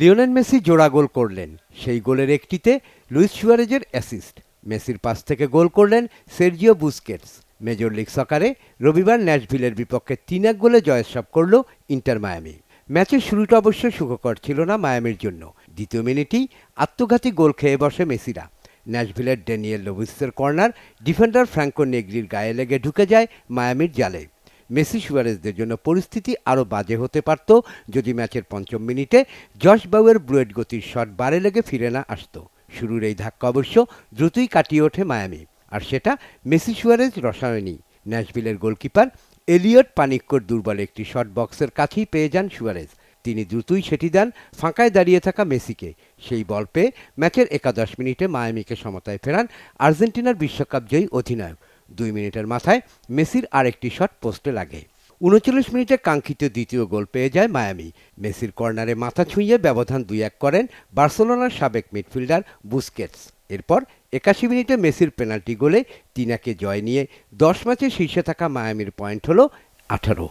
Lionel Messi জোড়া গোল করলেন সেই গোলের একটিতে লুইস সুয়ারেজের অ্যাসিস্ট মেসির পাশ থেকে গোল করলেন সের্জিও বুস্কেটস মেজর লিগ সকারে রবিবার ন্যাশভিলের বিপক্ষে তিন এক গোলে জয়সব করল ইন্টার মায়ামি ম্যাচের শুরুটা অবশ্য সুখকর ছিল না মায়ামির জন্য দ্বিতীয় মিনিটেই আত্মঘাতী গোল খেয়ে বসে মেসিরা ন্যাশভিলের ড্যানিয়েল লোভিসের কর্নার ডিফেন্ডার ফ্র্যাঙ্কো নেগ্রির গায়ে লেগে ঢুকে যায় মায়ামির জালে মেসি সুয়ারেজদের জন্য পরিস্থিতি আরও বাজে হতে পারত যদি ম্যাচের পঞ্চম মিনিটে জশ বাউয়ের ব্রুয়েট গতির শট বারে লেগে ফিরে না আসত শুরুর এই ধাক্কা অবশ্য দ্রুতই কাটিয়ে ওঠে মায়ামি আর সেটা মেসি সুয়ারেজ রসায়নী ন্যাশভিলের গোলকিপার এলিয়ট পানিক্কর দুর্বল একটি শট বক্সের কাছেই পেয়ে যান সুয়ারেজ তিনি দ্রুতই সেটি দেন ফাঁকায় দাঁড়িয়ে থাকা মেসিকে সেই বল পেয়ে ম্যাচের একাদশ মিনিটে মায়ামিকে সমতায় ফেরান আর্জেন্টিনার বিশ্বকাপ জয়ী অধিনায়ক দুই মিনিটের মাথায় মেসির আরেকটি শট পোস্টে লাগে উনচল্লিশ মিনিটে কাঙ্ক্ষিত দ্বিতীয় গোল পেয়ে যায় মায়ামি মেসির কর্নারে মাথা ছুঁয়ে ব্যবধান দুই এক করেন বার্সেলোনার সাবেক মিডফিল্ডার বুস্কেটস এরপর একাশি মিনিটে মেসির পেনাল্টি গোলে তিনাকে জয় নিয়ে দশ ম্যাচে শীর্ষে থাকা মায়ামির পয়েন্ট হল আঠারো